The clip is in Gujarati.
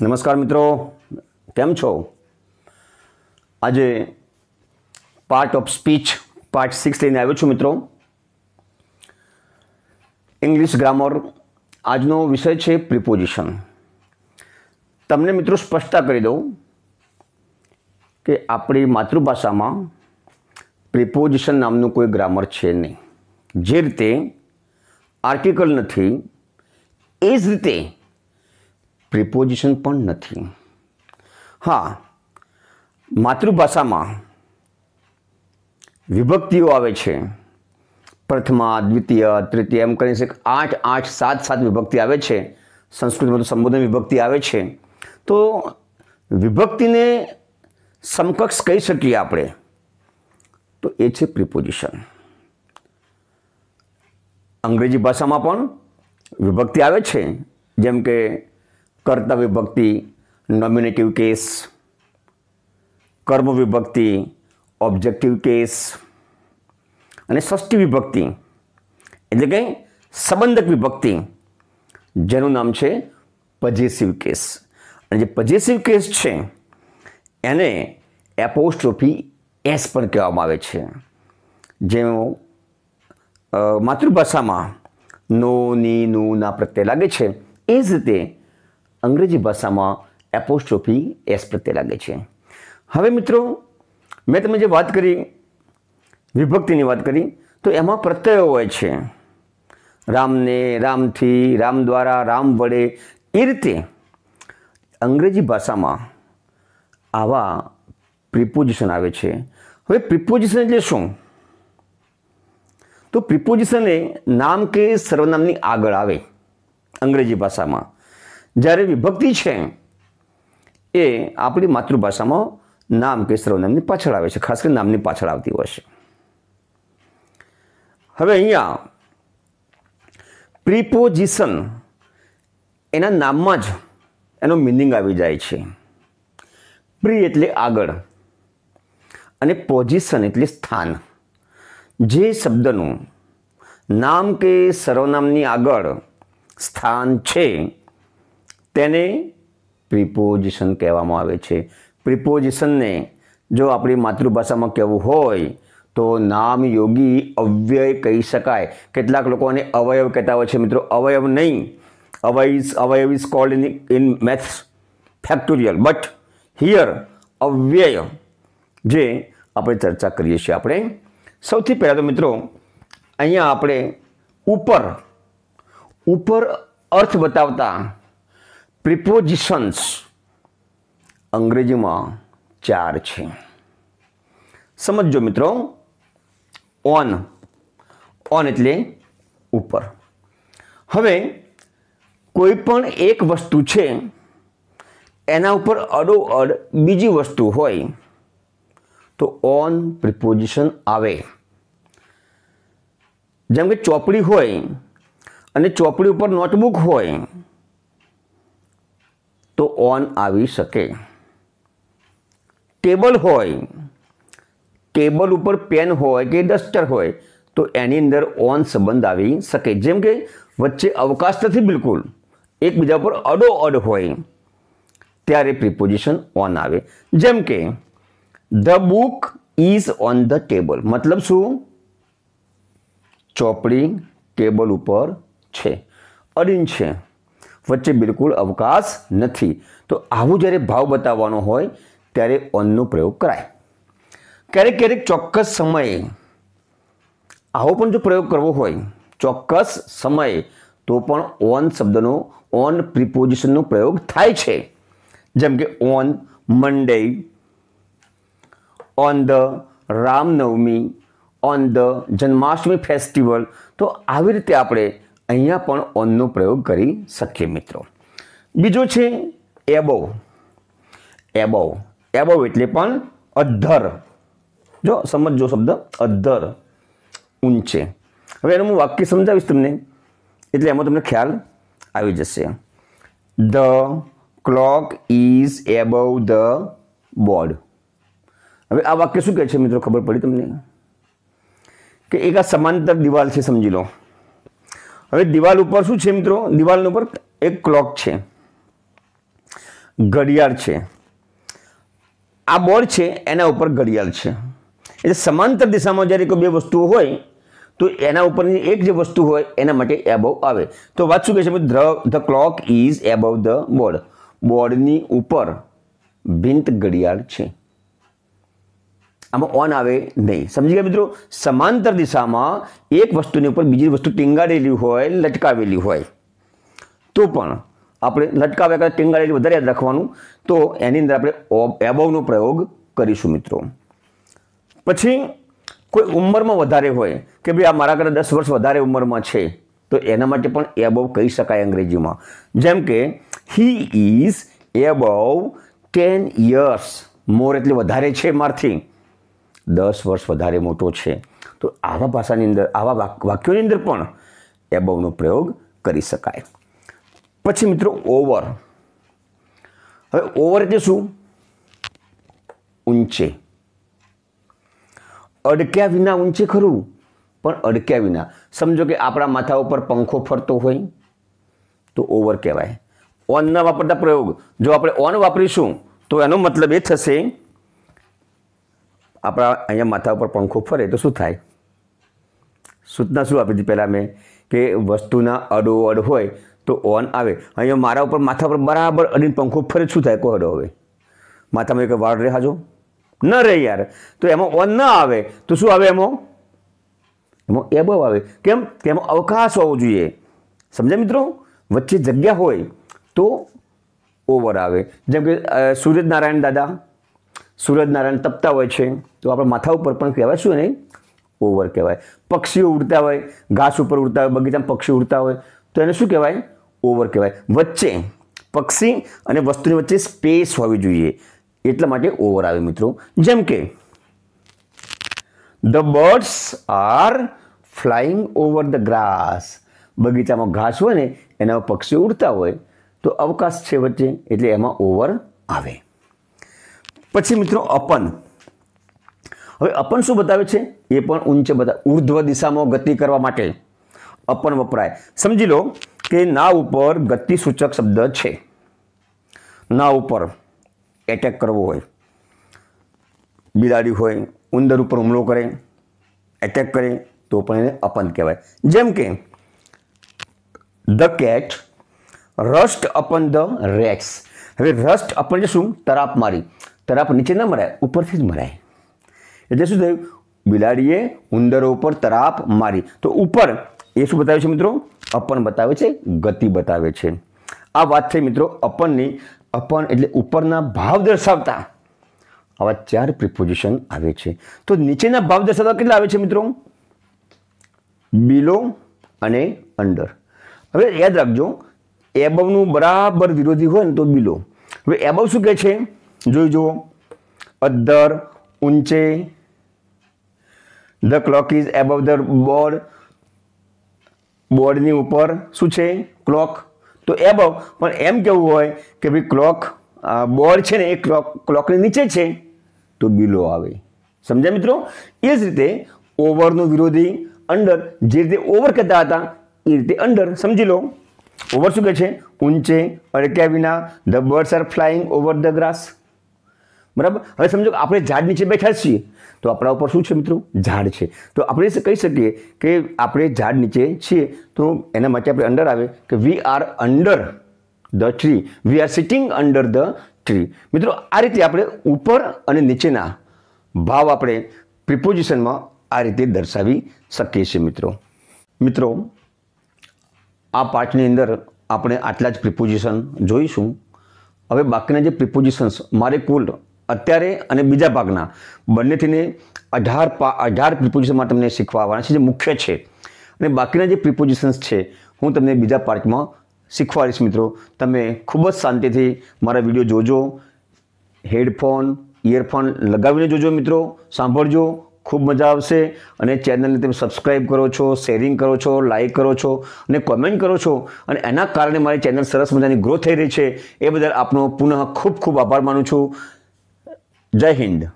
નમસ્કાર મિત્રો કેમ છો આજે part of speech part six લઈને આવ્યો છું મિત્રો ઇંગ્લિશ ગ્રામર આજનો વિષય છે પ્રિપોઝિશન તમને મિત્રો સ્પષ્ટતા કરી દઉં કે આપણી માતૃભાષામાં પ્રિપોઝિશન નામનું કોઈ ગ્રામર છે નહીં જે રીતે આર્ટિકલ નથી એ જ રીતે પ્રિપોઝિશન પણ નથી હા માતૃભાષામાં વિભક્તિઓ આવે છે પ્રથમા દ્વિતીય તૃતીય એમ કરીને છે આઠ આઠ સાત સાત વિભક્તિ આવે છે સંસ્કૃતમાં તો સંબોધન વિભક્તિ આવે છે તો વિભક્તિને સમકક્ષ કહી શકીએ આપણે તો એ છે પ્રિપોઝિશન અંગ્રેજી ભાષામાં પણ વિભક્તિ આવે છે જેમ કે કર્તા વિભક્તિ નોમિનેટિવ કેસ કર્મ વિભક્તિ ઓબ્જેક્ટિવ કેસ અને ષષ્ઠી વિભક્તિ એટલે કે સંબંધક વિભક્તિ જેનું નામ છે પજેસિવ કેસ અને જે પજેસિવ કેસ છે એને એપોસ્ટ્રોફી એસ પણ કહેવામાં આવે છે જેનો માતૃભાષામાં નો ની નું ના પ્રત્યે લાગે છે એ જ રીતે અંગ્રેજી ભાષામાં એપોસ્ટ્રોફી એસ પ્રત્યે લાગે છે હવે મિત્રો મેં તમે જે વાત કરી વિભક્તિની વાત કરી તો એમાં પ્રત્યયો હોય છે રામને રામથી રામ દ્વારા રામ વડે એ રીતે અંગ્રેજી ભાષામાં આવા પ્રિપોઝિશન આવે છે હવે પ્રિપોઝિશન એટલે શું તો પ્રિપોઝિશન એ નામ કે સર્વનામની આગળ આવે અંગ્રેજી ભાષામાં જ્યારે વિભક્તિ છે એ આપણી માતૃભાષામાં નામ કે સર્વનામની પાછળ આવે છે ખાસ કરીને નામની પાછળ આવતી હોય છે હવે અહીંયા પ્રિપોઝિશન એના નામમાં જ એનો મિનિંગ આવી જાય છે પ્રી એટલે આગળ અને પોઝિશન એટલે સ્થાન જે શબ્દનું નામ કે સર્વનામની આગળ સ્થાન છે તેને પ્રિપોઝિશન કહેવામાં આવે છે પ્રિપોઝિશનને જો આપણી માતૃભાષામાં કહેવું હોય તો નામ યોગી અવ્યય કહી શકાય કેટલાક લોકોને અવયવ કહેતા હોય છે મિત્રો અવયવ નહીં અવયસ અવયવ is called in in maths factorial but here અવ્યય જે આપણે ચર્ચા કરીએ છીએ આપણે સૌથી પહેલાં તો મિત્રો અહીંયા આપણે ઉપર ઉપર અર્થ બતાવતા પ્રિપોઝિશન્સ અંગ્રેજીમાં ચાર છે સમજો મિત્રો ઓન ઓન એટલે ઉપર હવે કોઈ પણ એક વસ્તુ છે એના ઉપર અડોઅડ બીજી વસ્તુ હોય તો ઓન પ્રિપોઝિશન આવે જેમ કે ચોપડી હોય અને ચોપડી ઉપર નોટબુક હોય તો ઓન આવી શકે ટેબલ હોય ટેબલ ઉપર પેન હોય કે ડસ્ટર હોય તો એની અંદર ઓન સંબંધ આવી શકે જેમ કે વચ્ચે અવકાશ નથી બિલકુલ એકબીજા પર અડોઅડ હોય ત્યારે પ્રિપોઝિશન ઓન આવે જેમ કે the book is on the table મતલબ શું ચોપડી ટેબલ ઉપર છે અડીન છે વચ્ચે બિલકુલ અવકાશ નથી તો આવું જ્યારે ભાવ બતાવવાનો હોય ત્યારે ઓનનો પ્રયોગ કરાય ક્યારેક ક્યારેક ચોક્કસ સમયે આવો પણ જો પ્રયોગ કરવો હોય ચોક્કસ સમયે તો પણ ઓન શબ્દનો ઓન પ્રિપોઝિશનનો પ્રયોગ થાય છે જેમ કે on Monday on the Ramnavami on the Janmashtami festival તો આવી રીતે આપણે અહીંયા પણ ઓનનો પ્રયોગ કરી શકીએ મિત્રો બીજો છે એબોવ એબોવ એબોવ એટલે પણ અધર જો સમજો શબ્દ અધર ઊંચે હવે એનું હું વાક્ય સમજાવીશ તમને એટલે એમાં તમને ખ્યાલ આવી જશે the clock is above the board હવે આ વાક્ય શું કહે છે મિત્રો ખબર પડી તમને કે એક આ સમાંતર દિવાલ છે સમજી લો હવે દિવાલ ઉપર શું છે મિત્રો દિવાલની ઉપર એક ક્લોક છે ઘડિયાળ છે આ બોર્ડ છે એના ઉપર ઘડિયાળ છે એટલે સમાંતર દિશામાં જ્યારે કોઈ બે વસ્તુઓ હોય તો એના ઉપરની એક જે વસ્તુ હોય એના માટે એબવ આવે તો વાત શું કહે છે ધ્ર the clock is above the board બોર્ડની ઉપર ભિંત ઘડિયાળ છે આમાં ઓન આવે નહીં સમજી ગયા મિત્રો સમાંતર દિશામાં એક વસ્તુની ઉપર બીજી વસ્તુ ટીંગાડેલી હોય લટકાવેલી હોય તો પણ આપણે લટકાવ્યા કરતાં ટીંગાડેલી વધારે યાદ રાખવાનું તો એની અંદર આપણે એબોવનો પ્રયોગ કરીશું મિત્રો પછી કોઈ ઉંમરમાં વધારે હોય કે ભાઈ આ મારા કરતાં દસ વર્ષ વધારે ઉંમરમાં છે તો એના માટે પણ એબોવ કહી શકાય અંગ્રેજીમાં જેમ કે he is above ten years more એટલે વધારે છે મારથી દસ વર્ષ વધારે મોટો છે તો આવા ભાષાની અંદર આવા વાક્યોની અંદર પણ એબવનો પ્રયોગ કરી શકાય પછી મિત્રો ઓવર હવે ઓવર એટલે શું ઊંચે અડક્યા વિના ઊંચે ખરું પણ અડક્યા વિના સમજો કે આપણા માથા ઉપર પંખો ફરતો હોય તો ઓવર કહેવાય ઓન ન વાપરતા પ્રયોગ જો આપણે ઓન વાપરીશું તો એનો મતલબ એ થશે આપણા અહીંયા માથા ઉપર પંખો ફરે તો શું થાય સૂચના શું આપી હતી પહેલાં મેં કે વસ્તુના અડોઅડ હોય તો ઓન આવે અહીંયા મારા ઉપર માથા ઉપર બરાબર અડીને પંખો ફરે શું થાય અડો હવે માથામાં એક વાળ રહે હાજો ન રહે યાર તો એમાં ઓન ન આવે તો શું આવે એમાં એમાં એબવ આવે કેમ તેમાં અવકાશ હોવો જોઈએ સમજ્યા મિત્રો વચ્ચે જગ્યા હોય તો ઓવર આવે જેમ કે સૂર્યનારાયણ દાદા સૂરજનારાયણ તપતા હોય છે તો આપણા માથા ઉપર પણ કહેવાય શું નહીં ઓવર કહેવાય પક્ષીઓ ઉડતા હોય ઘાસ ઉપર ઉડતા હોય બગીચામાં પક્ષી ઉડતા હોય તો એને શું કહેવાય ઓવર કહેવાય વચ્ચે પક્ષી અને વસ્તુની વચ્ચે સ્પેસ હોવી જોઈએ એટલા માટે ઓવર આવે મિત્રો જેમ કે the birds are flying over the grass બગીચામાં ઘાસ હોય ને એના પક્ષીઓ ઉડતા હોય તો અવકાશ છે વચ્ચે એટલે એમાં ઓવર આવે પછી મિત્રો અપન હવે અપન શું બતાવે છે એ પણ ઊંચ બતાવે ઉર્ધ્વ દિશામાં ગતિ કરવા માટે અપન વપરાય સમજી લો કે ના ઉપર ગતિ સૂચક શબ્દ છે ના ઉપર એટેક કરવો હોય બિલાડી હોય ઉંદર ઉપર હુમલો કરે એટેક કરે તો પણ એને અપન કહેવાય જેમ કે the cat rushed upon the rats હવે રસ્ટ અપન એટલે શું તરાપ મારી તરાપ નીચે ન મરાય ઉપરથી જ મરાય એટલે શું થયું બિલાડીએ ઉંદરો ઉપર તરાપ મારી તો ઉપર એ શું બતાવે છે મિત્રો અપન બતાવે છે ગતિ બતાવે છે આ વાત થઈ મિત્રો અપનની અપન એટલે ઉપરના ભાવ દર્શાવતા આવા ચાર પ્રિપોઝિશન આવે છે તો નીચેના ભાવ દર્શાવતા કેટલા આવે છે મિત્રો બિલો અને અંડર હવે યાદ રાખજો એબવનું બરાબર વિરોધી હોય ને તો બિલો હવે એબવ શું કહે છે જોઈ જુઓ અધર ઊંચે the clock is above the board બોર્ડની ઉપર શું છે ક્લોક તો એબવ પણ એમ કહેવું હોય કે ભાઈ ક્લોક બોર્ડ છે ને એ ક્લોક ક્લોકની નીચે છે તો બિલો આવે સમજ્યા મિત્રો એ જ રીતે ઓવરનું વિરોધી અંડર જે રીતે ઓવર કહેતા હતા એ રીતે અંડર સમજી લો ઓવર શું કહે છે ઊંચે અડક્યા વિના the birds are flying over the grass બરાબર હવે સમજો કે આપણે ઝાડ નીચે બેઠા છીએ તો આપણા ઉપર શું છે મિત્રો ઝાડ છે તો આપણે કહી શકીએ કે આપણે ઝાડ નીચે છીએ તો એના માટે આપણે અંડર આવે કે we are under the tree we are sitting under the tree મિત્રો આ રીતે આપણે ઉપર અને નીચેના ભાવ આપણે પ્રિપોઝિશનમાં આ રીતે દર્શાવી શકીએ છીએ મિત્રો મિત્રો આ પાઠની અંદર આપણે આટલા જ પ્રિપોઝિશન જોઈશું હવે બાકીના જે પ્રિપોઝિશન્સ મારે કુલ અત્યારે અને બીજા ભાગના બંનેથીને અઢાર પા અઢાર પ્રિપોઝિશનમાં તમને શીખવા આવવાના છે જે મુખ્ય છે અને બાકીના જે પ્રિપોઝિશન્સ છે હું તમને બીજા પાર્ટમાં શીખવાડીશ મિત્રો તમે ખૂબ જ શાંતિથી મારા વિડીયો જોજો હેડફોન ઇયરફોન લગાવીને જોજો મિત્રો સાંભળજો ખૂબ મજા આવશે અને ચેનલને તમે સબસ્ક્રાઈબ કરો છો શેરિંગ કરો છો લાઇક કરો છો અને કોમેન્ટ કરો છો અને એના કારણે મારી ચેનલ સરસ મજાની ગ્રો થઈ રહી છે એ બદલ આપનો પુનઃ ખૂબ ખૂબ આભાર માનું છું જય હિન્દ